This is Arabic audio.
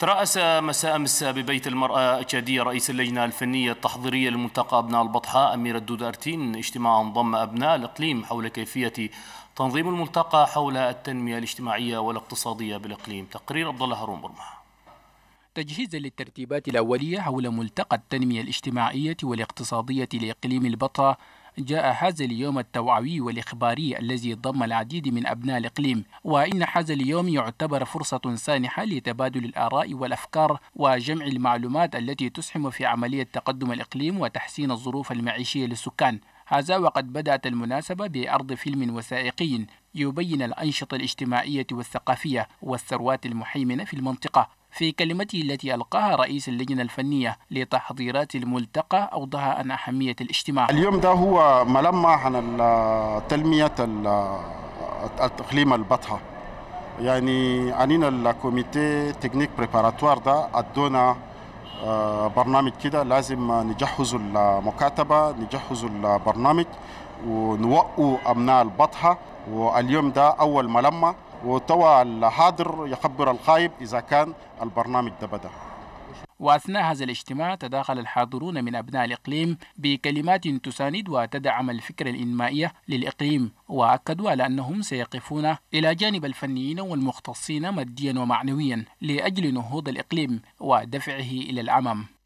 ترأس مساء أمس ببيت المرأة أكادية رئيس اللجنة الفنية التحضيرية لملتقى أبناء البطحاء أمير الدود أرتين اجتماعا ضم أبناء الإقليم حول كيفية تنظيم الملتقى حول التنمية الاجتماعية والاقتصادية بالإقليم تقرير عبد الله هارون برمح تجهيزا للترتيبات الأولية حول ملتقى التنمية الاجتماعية والاقتصادية لإقليم البطحاء جاء هذا اليوم التوعوي والإخباري الذي ضم العديد من أبناء الإقليم وإن هذا اليوم يعتبر فرصة سانحة لتبادل الآراء والأفكار وجمع المعلومات التي تسهم في عملية تقدم الإقليم وتحسين الظروف المعيشية للسكان هذا وقد بدأت المناسبة بعرض فيلم وثائقي يبين الأنشطة الاجتماعية والثقافية والثروات المحيمنة في المنطقة في كلمته التي ألقاها رئيس اللجنة الفنية لتحضيرات الملتقى أوضح عن أهمية الاجتماع اليوم ده هو ملمح عن تنمية التقليم البطحة يعني عنينا الكوميتي تكنيك بريباراتوار ده ادونا آه، برنامج كده لازم نجهزوا المكاتبه نجهزوا البرنامج ونوقوا امناء البطحه واليوم ده اول ملمه وتوا الحاضر يخبر الخايب إذا كان البرنامج ده بدأ وأثناء هذا الاجتماع تداخل الحاضرون من أبناء الإقليم بكلمات تساند وتدعم الفكرة الإنمائية للإقليم وأكدوا على أنهم سيقفون إلى جانب الفنيين والمختصين ماديا ومعنويا لأجل نهوض الإقليم ودفعه إلى الأمام